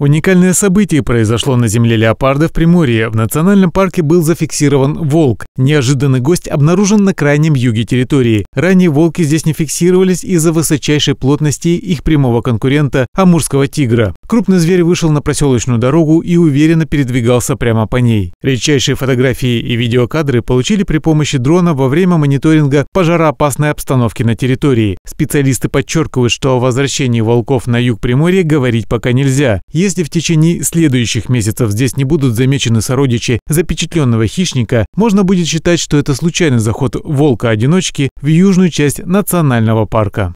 Уникальное событие произошло на земле леопарда в Приморье. В национальном парке был зафиксирован волк. Неожиданный гость обнаружен на крайнем юге территории. Ранее волки здесь не фиксировались из-за высочайшей плотности их прямого конкурента – амурского тигра. Крупный зверь вышел на проселочную дорогу и уверенно передвигался прямо по ней. Редчайшие фотографии и видеокадры получили при помощи дрона во время мониторинга пожароопасной обстановки на территории. Специалисты подчеркивают, что о возвращении волков на юг Приморья говорить пока нельзя. Если в течение следующих месяцев здесь не будут замечены сородичи запечатленного хищника, можно будет считать, что это случайный заход волка-одиночки в южную часть национального парка.